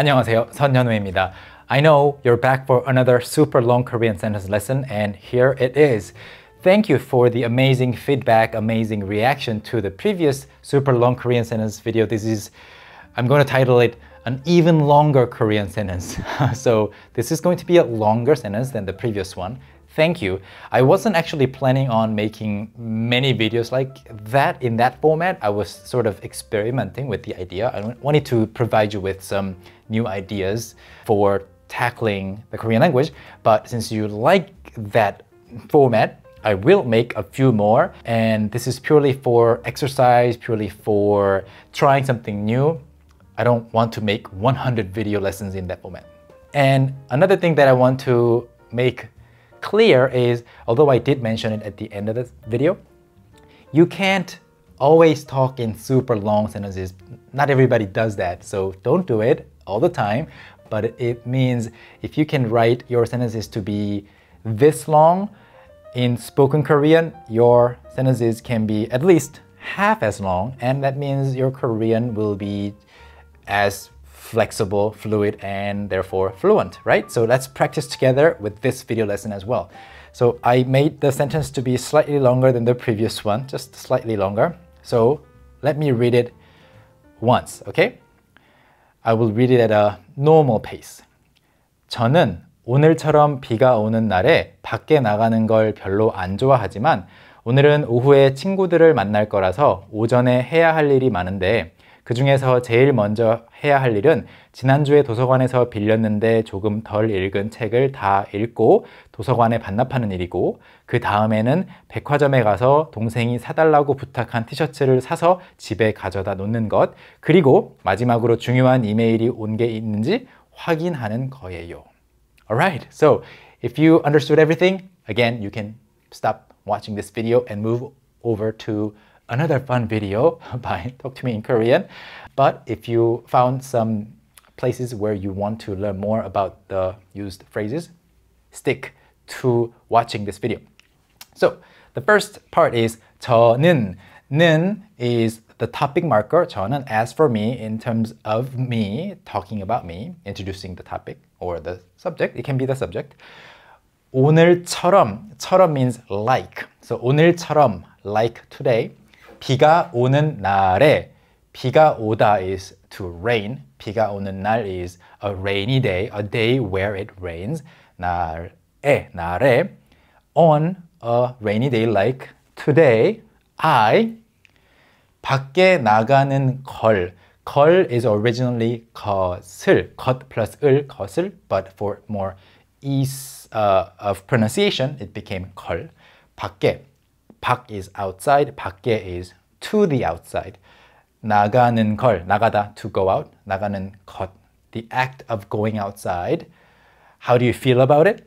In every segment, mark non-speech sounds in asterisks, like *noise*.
안녕하세요. 선현우입니다. I know you're back for another super long Korean sentence lesson and here it is. Thank you for the amazing feedback, amazing reaction to the previous super long Korean sentence video. This is, I'm going to title it an even longer Korean sentence. *laughs* so this is going to be a longer sentence than the previous one thank you. I wasn't actually planning on making many videos like that in that format. I was sort of experimenting with the idea. I wanted to provide you with some new ideas for tackling the Korean language. But since you like that format, I will make a few more. And this is purely for exercise, purely for trying something new. I don't want to make 100 video lessons in that format. And another thing that I want to make clear is, although I did mention it at the end of this video, you can't always talk in super long sentences. Not everybody does that, so don't do it all the time, but it means if you can write your sentences to be this long, in spoken Korean, your sentences can be at least half as long, and that means your Korean will be as flexible, fluid, and therefore fluent, right? So let's practice together with this video lesson as well. So I made the sentence to be slightly longer than the previous one, just slightly longer. So let me read it once, okay? I will read it at a normal pace. 저는 오늘처럼 비가 오는 날에 밖에 나가는 걸 별로 안 좋아하지만 오늘은 오후에 친구들을 만날 거라서 오전에 해야 할 일이 많은데 그 중에서 제일 먼저 해야 할 일은 지난주에 도서관에서 빌렸는데 조금 덜 읽은 책을 다 읽고 도서관에 반납하는 일이고 그 다음에는 백화점에 가서 동생이 사달라고 부탁한 티셔츠를 사서 집에 가져다 놓는 것 그리고 마지막으로 중요한 이메일이 온 게 있는지 확인하는 거예요. Alright, so if you understood everything, again, you can stop watching this video and move over to another fun video *laughs* by Talk to Me in Korean. But if you found some places where you want to learn more about the used phrases, stick to watching this video. So the first part is 저는 는 is the topic marker 저는 as for me in terms of me talking about me introducing the topic or the subject it can be the subject 오늘처럼 처럼 means like so 오늘처럼 like today 비가 오는 날에 비가 오다 is to rain. 비가 오는 날 is a rainy day, a day where it rains. 날에 날에 on a rainy day like today, I 밖에 나가는 걸 걸 is originally 것을 것 plus 을 것을 but for more ease uh, of pronunciation it became 걸 밖에 밖 is outside, 밖에 is to the outside. 나가는 걸, 나가다, to go out, 나가는 것. The act of going outside. How do you feel about it?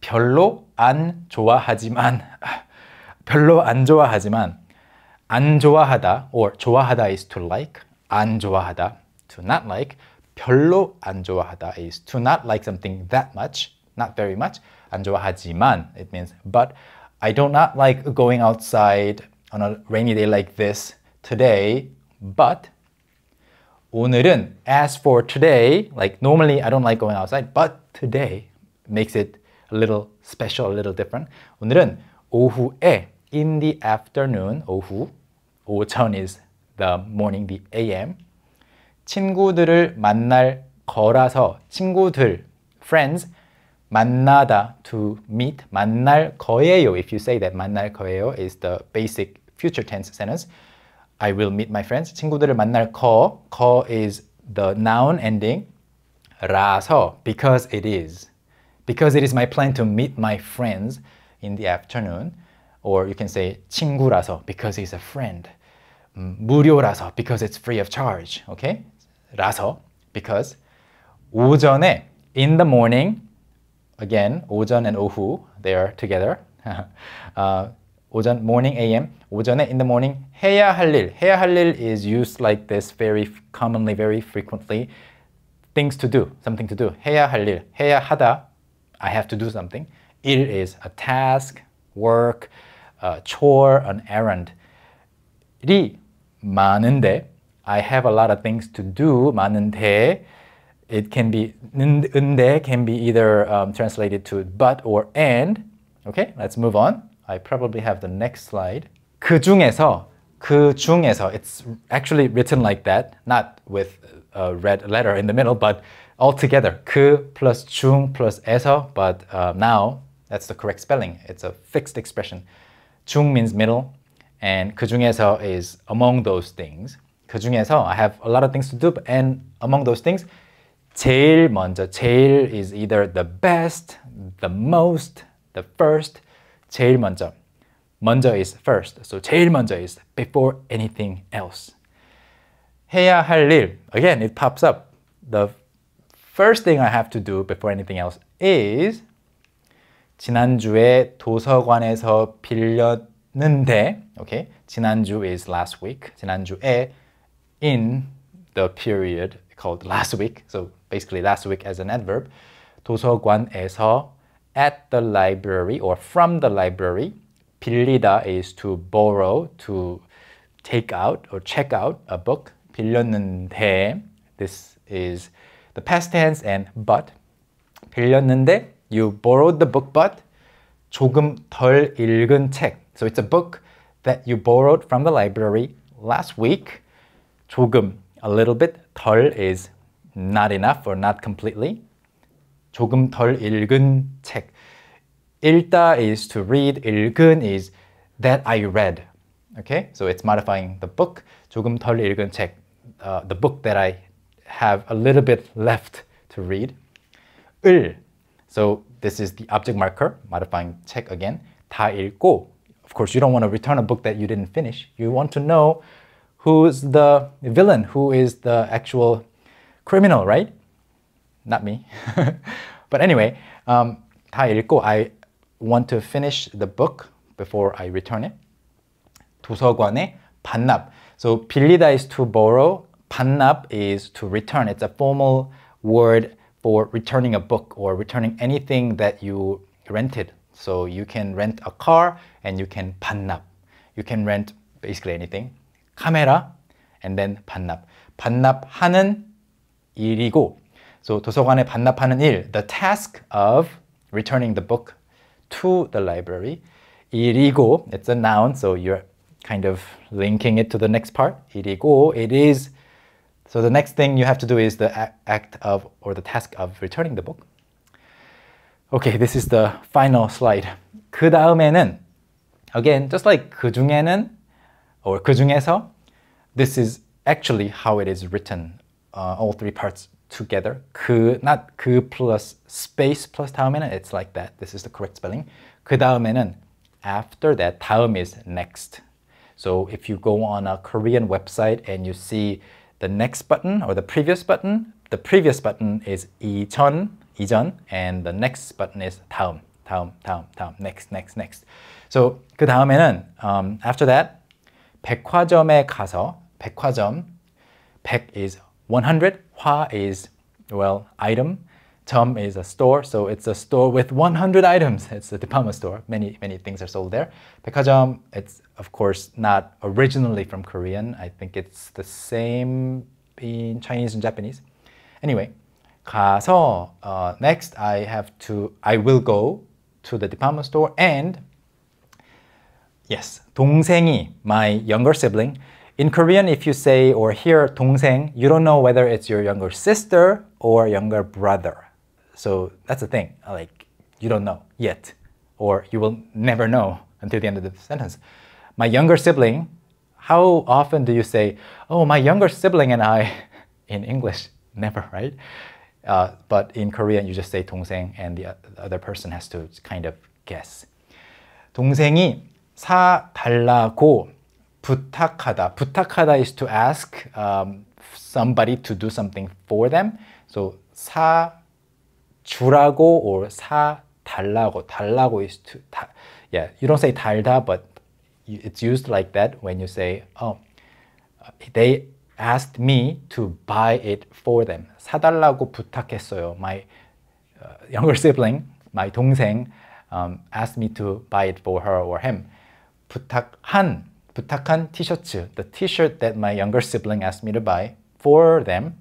별로 안 좋아하지만, *laughs* 별로 안 좋아하지만, 안 좋아하다, or 좋아하다 is to like, 안 좋아하다, to not like, 별로 안 좋아하다 is to not like something that much, not very much, 안 좋아하지만, it means but, I do not like going outside on a rainy day like this today, but 오늘은 as for today, like normally I don't like going outside, but today makes it a little special, a little different. 오늘은 오후에 in the afternoon, 오후, 오전 is the morning, the AM. 친구들을 만날 거라서 친구들, friends, 만나다 to meet 만날 거예요. If you say that 만날 거예요 is the basic future tense sentence. I will meet my friends. 친구들을 만날 거. 거 is the noun ending. 라서 because it is. Because it is my plan to meet my friends in the afternoon. Or you can say 친구라서 because he's a friend. 무료라서 because it's free of charge. Okay? 라서 because 오전에 in the morning again, 오전 and 오후, they are together. *laughs* uh, 오전, morning, am. 오전에, in the morning, 해야 할 일. 해야 할 일 is used like this very commonly, very frequently. Things to do, something to do. 해야 할 일. 해야 하다, I have to do something. 일 is a task, work, a chore, an errand. 리, 많은데, I have a lot of things to do, 많은데, it can be nde can be either um, translated to but or and. Okay, let's move on. I probably have the next slide. 그 중에서 그 중에서 it's actually written like that, not with a red letter in the middle, but altogether 그 plus 중 plus 에서. But uh, now that's the correct spelling. It's a fixed expression. 중 means middle, and 그 중에서 is among those things. 그 중에서 I have a lot of things to do, and among those things 제일 먼저 제일 is either the best, the most, the first. 제일 먼저. 먼저 is first. So 제일 먼저 is before anything else. 해야 할 일. Again, it pops up. The first thing I have to do before anything else is 지난주에 도서관에서 빌렸는데 okay? 지난주 is last week. 지난주에 in the period called last week. So basically last week as an adverb. 도서관에서 at the library or from the library. 빌리다 is to borrow, to take out or check out a book. 빌렸는데 this is the past tense and but. 빌렸는데 you borrowed the book but 조금 덜 읽은 책. So it's a book that you borrowed from the library last week. 조금, a little bit. 덜 is not enough or not completely. 조금 덜 읽은 책. 읽다 is to read, 읽은 is that I read. Okay, so it's modifying the book. 조금 덜 읽은 책, uh, the book that I have a little bit left to read. 을, so this is the object marker, modifying 책 again. 다 읽고, of course you don't want to return a book that you didn't finish. You want to know who's the villain, who is the actual criminal, right? Not me. *laughs* but anyway, um, 다 읽고 I want to finish the book before I return it. 도서관에 반납. So 빌리다 is to borrow, 반납 is to return. It's a formal word for returning a book or returning anything that you rented. So you can rent a car and you can 반납. You can rent basically anything. 카메라 and then 반납. 반납하는 일이고 so 도서관에 반납하는 일 the task of returning the book to the library 일이고 it's a noun so you're kind of linking it to the next part 일이고 it is so the next thing you have to do is the act of or the task of returning the book Okay, this is the final slide. 그 다음에는 again, just like 그 중에는 or 그 중에서 this is actually how it is written uh, all three parts together. 그, not 그 plus space plus 다음에는 it's like that. This is the correct spelling. 그 다음에는 after that, 다음 is next. So if you go on a Korean website and you see the next button or the previous button, the previous button is 이전, 이전, and the next button is 다음, 다음, 다음, 다음, next, next, next. So 그 다음에는 um, after that 백화점에 가서 백화점, 백 is 100 hua is, well, item. Tom is a store, so it's a store with 100 items. It's a department store. Many, many things are sold there. Paekajom, it's of course not originally from Korean. I think it's the same in Chinese and Japanese. Anyway, 가서, uh, next I have to, I will go to the department store and yes, 동생이, my younger sibling, in Korean, if you say or hear 동생, you don't know whether it's your younger sister or younger brother. So that's the thing. Like you don't know yet, or you will never know until the end of the sentence. My younger sibling. How often do you say, "Oh, my younger sibling and I," *laughs* in English? Never, right? Uh, but in Korean, you just say 동생, and the other person has to kind of guess. 동생이 사 달라고 부탁하다. 부탁하다 is to ask um, somebody to do something for them. So 사 주라고 or 사 달라고. 달라고 is to 다, yeah, you don't say 달다 but it's used like that when you say oh they asked me to buy it for them. 사달라고 부탁했어요. My uh, younger sibling, my 동생 um, asked me to buy it for her or him. 부탁한 부탁한 티셔츠, the t-shirt that my younger sibling asked me to buy for them,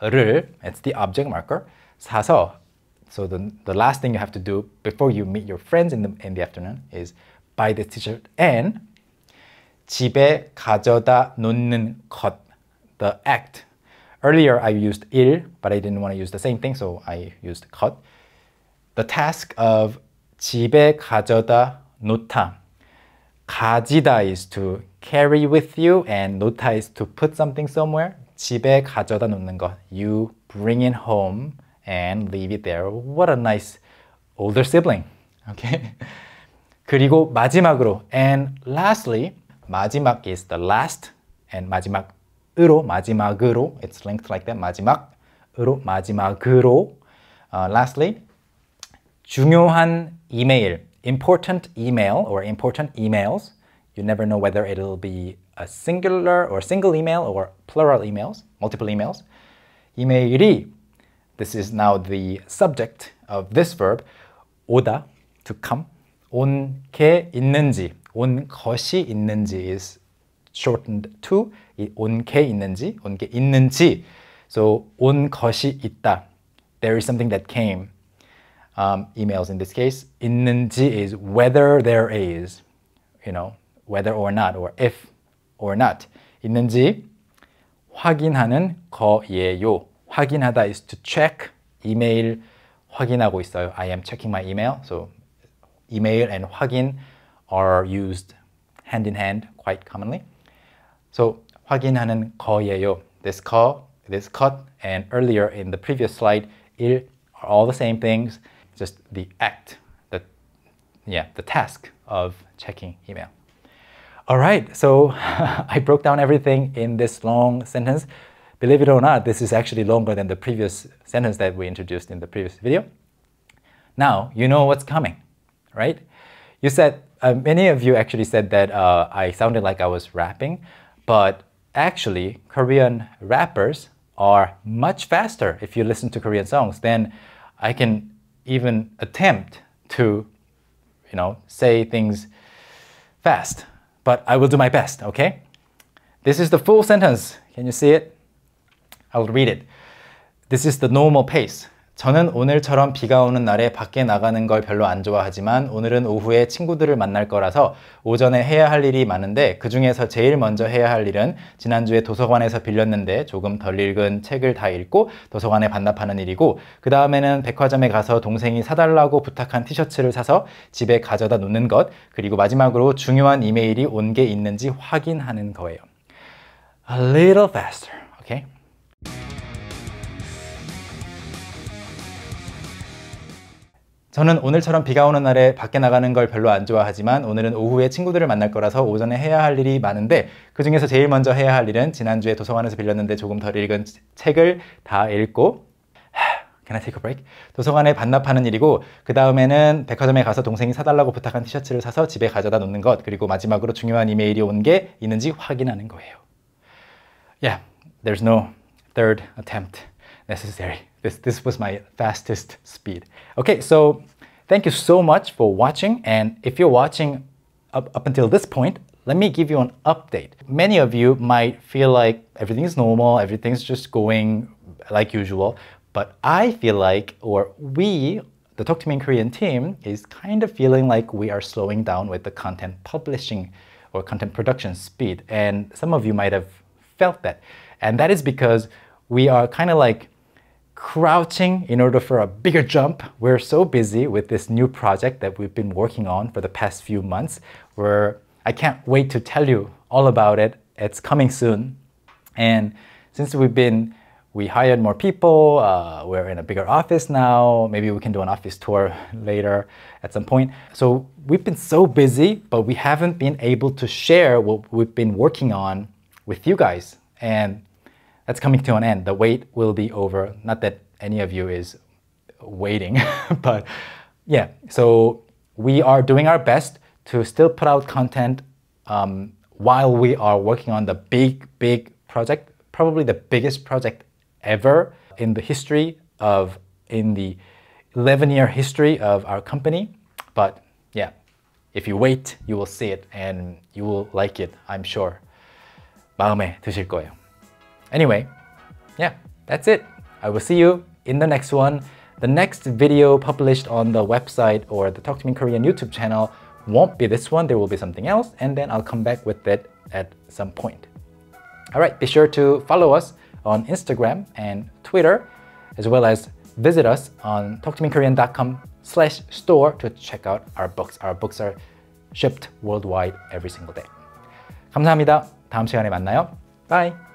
를, it's the object marker, 사서, so the, the last thing you have to do before you meet your friends in the, in the afternoon is buy this t-shirt and 집에 가져다 놓는 것, the act. Earlier I used 일, but I didn't want to use the same thing, so I used 것. The task of 집에 가져다 놓다. 가지다 is to carry with you and 놓다 is to put something somewhere. 집에 가져다 놓는 것. You bring it home and leave it there. What a nice older sibling. Okay? 그리고 마지막으로 and lastly 마지막 is the last and 마지막으로 마지막으로 it's linked like that 마지막으로 마지막으로 uh, lastly 중요한 이메일 important email or important emails. You never know whether it'll be a singular or single email or plural emails, multiple emails. 이메일이 this is now the subject of this verb 오다 to come 온게 있는지 온 것이 있는지 is shortened to 온게 있는지 온게 있는지 so 온 것이 있다 there is something that came um, emails in this case. 있는지 is whether there is, you know, whether or not or if or not. 있는지 확인하는 거예요. 확인하다 is to check email. 확인하고 있어요. I am checking my email. So email and 확인 are used hand in hand quite commonly. So 확인하는 거예요. This call, this cut, and earlier in the previous slide, 일 are all the same things just the act, the, yeah, the task of checking email. All right, so *laughs* I broke down everything in this long sentence. Believe it or not, this is actually longer than the previous sentence that we introduced in the previous video. Now, you know what's coming, right? You said, uh, many of you actually said that uh, I sounded like I was rapping, but actually Korean rappers are much faster if you listen to Korean songs than I can even attempt to, you know, say things fast, but I will do my best, okay? This is the full sentence. Can you see it? I will read it. This is the normal pace. 저는 오늘처럼 비가 오는 날에 밖에 나가는 걸 별로 안 좋아하지만 오늘은 오후에 친구들을 만날 거라서 오전에 해야 할 일이 많은데 그 중에서 제일 먼저 해야 할 일은 지난주에 도서관에서 빌렸는데 조금 덜 읽은 책을 다 읽고 도서관에 반납하는 일이고 그 다음에는 백화점에 가서 동생이 사달라고 부탁한 티셔츠를 사서 집에 가져다 놓는 것 그리고 마지막으로 중요한 이메일이 온 게 있는지 확인하는 거예요. A little faster, okay? 저는 오늘처럼 비가 오는 날에 밖에 나가는 걸 별로 안 좋아하지만 오늘은 오후에 친구들을 만날 거라서 오전에 해야 할 일이 많은데 그 중에서 제일 먼저 해야 할 일은 지난주에 도서관에서 빌렸는데 조금 덜 읽은 책을 다 읽고 Can I take a break? 도서관에 반납하는 일이고 그 다음에는 백화점에 가서 동생이 사달라고 부탁한 티셔츠를 사서 집에 가져다 놓는 것 그리고 마지막으로 중요한 이메일이 온 게 있는지 확인하는 거예요. Yeah, there's no third attempt necessary. This, this was my fastest speed. Okay, so thank you so much for watching. And if you're watching up, up until this point, let me give you an update. Many of you might feel like everything is normal, everything's just going like usual, but I feel like, or we, the Talk to Me in Korean team, is kind of feeling like we are slowing down with the content publishing or content production speed. And some of you might have felt that. And that is because we are kind of like crouching in order for a bigger jump. We're so busy with this new project that we've been working on for the past few months where I can't wait to tell you all about it. It's coming soon. And since we've been we hired more people, uh, we're in a bigger office now, maybe we can do an office tour later at some point. So we've been so busy, but we haven't been able to share what we've been working on with you guys. And that's coming to an end. The wait will be over. Not that any of you is waiting, *laughs* but yeah. So we are doing our best to still put out content um, while we are working on the big, big project, probably the biggest project ever in the history of, in the 11 year history of our company. But yeah, if you wait, you will see it and you will like it, I'm sure. 마음에 드실 거예요. Anyway, yeah, that's it. I will see you in the next one. The next video published on the website or the Talk to Me Korean YouTube channel won't be this one, there will be something else, and then I'll come back with it at some point. All right, be sure to follow us on Instagram and Twitter, as well as visit us on talktomekorean.com slash store to check out our books. Our books are shipped worldwide every single day. 감사합니다. 다음 시간에 만나요. Bye.